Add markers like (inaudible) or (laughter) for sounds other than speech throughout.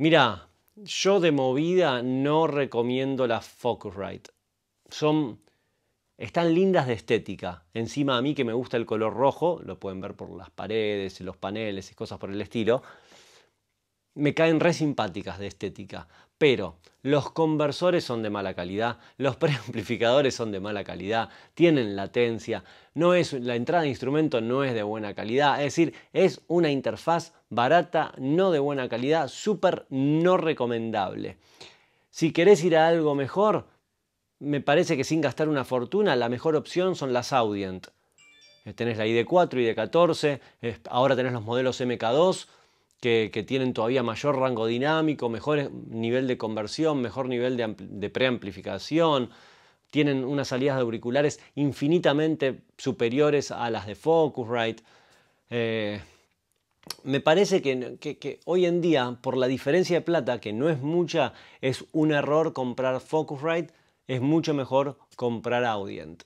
Mira, yo de movida no recomiendo las Focusrite. Son están lindas de estética. Encima a mí que me gusta el color rojo, lo pueden ver por las paredes, los paneles y cosas por el estilo me caen re simpáticas de estética, pero los conversores son de mala calidad, los (laughs) preamplificadores son de mala calidad, tienen latencia, no es, la entrada de instrumento no es de buena calidad, es decir, es una interfaz barata, no de buena calidad, súper no recomendable. Si querés ir a algo mejor, me parece que sin gastar una fortuna, la mejor opción son las Audient. Eh, tenés la ID4, ID14, eh, ahora tenés los modelos MK2, que, tienen todavía mayor rango dinámico, mejor eh, nivel de conversión, mejor nivel de, preamplificación, tienen unas salidas de auriculares infinitamente superiores a las de Focusrite. Eh, me parece que, que, hoy en día, por la diferencia de plata, que no es mucha, es un error comprar Focusrite, es mucho mejor comprar Audient.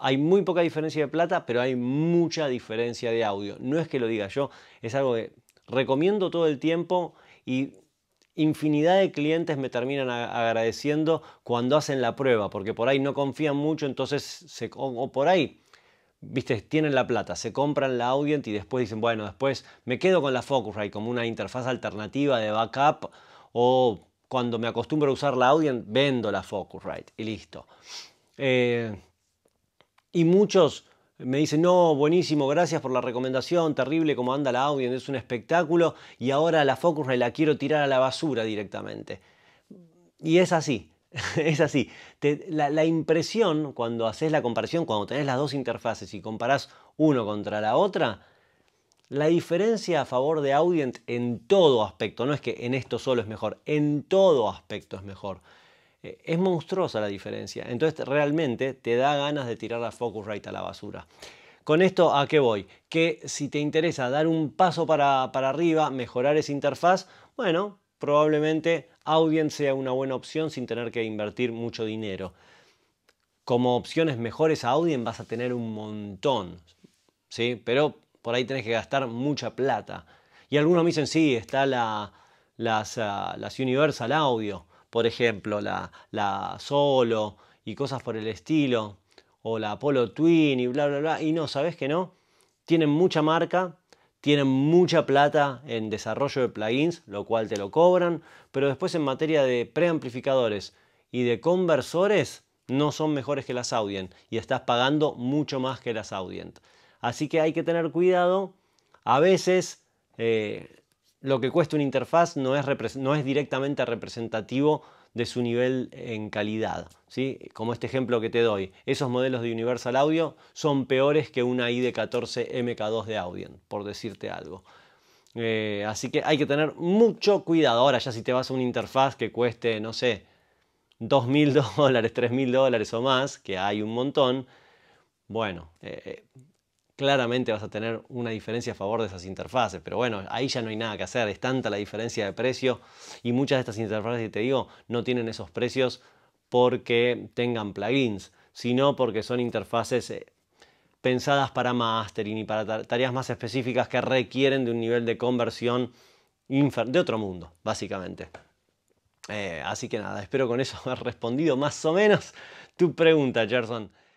Hay muy poca diferencia de plata, pero hay mucha diferencia de audio. No es que lo diga yo, es algo que recomiendo todo el tiempo y infinidad de clientes me terminan agradeciendo cuando hacen la prueba, porque por ahí no confían mucho, entonces, o, por ahí, viste, tienen la plata, se compran la Audient y después dicen, bueno, después me quedo con la Focusrite como una interfaz alternativa de backup o cuando me acostumbro a usar la Audient, vendo la Focusrite y listo. Eh, y muchos me dice, no, buenísimo, gracias por la recomendación, terrible como anda la Audient, es un espectáculo y ahora la Focusrite la quiero tirar a la basura directamente. Y es así, (laughs) es así. la, la, impresión, cuando haces la comparación, cuando tenés las dos interfaces y comparás uno contra la otra, la diferencia a favor de Audient en todo aspecto, no es que en esto solo es mejor, en todo aspecto es mejor. Eh, es monstruosa la diferencia. Entonces realmente te da ganas de tirar la Focusrite a la basura. Con esto a qué voy? Que si te interesa dar un paso para, arriba, mejorar esa interfaz, bueno, probablemente Audien sea una buena opción sin tener que invertir mucho dinero. Como opciones mejores a Audien, vas a tener un montón, ¿sí? Pero por ahí tenés que gastar mucha plata. Y algunos me dicen, sí, está la, las ah, Universal Audio por ejemplo, la, la Solo y cosas por el estilo, o la Apollo Twin y bla, bla, bla, y no, ¿sabes que no? Tienen mucha marca, tienen mucha plata en desarrollo de plugins, lo cual te lo cobran, pero después en materia de preamplificadores y de conversores no son mejores que las Audient y estás pagando mucho más que las Audient. Así que hay que tener cuidado. A veces eh, lo que cuesta una interfaz no es, directamente representativo de su nivel en calidad. ¿sí? Como este ejemplo que te doy, esos modelos de Universal Audio son peores que una ID14 MK2 de Audien, por decirte algo. Eh, así que hay que tener mucho cuidado. Ahora ya si te vas a una interfaz que cueste, no sé, 2.000 (laughs) dólares, 3.000 dólares o más, que hay un montón, bueno, eh, eh, claramente vas a tener una diferencia a favor de esas interfaces. Pero bueno, ahí ya no hay nada que hacer, es tanta la diferencia de precio y muchas de estas interfaces te digo no tienen esos precios porque tengan plugins, sino porque son interfaces eh, pensadas para mastering y para tareas más específicas que requieren de un nivel de conversión de otro mundo, básicamente. Eh, así que nada, espero con eso (laughs) haber respondido más o menos tu pregunta, Gerson.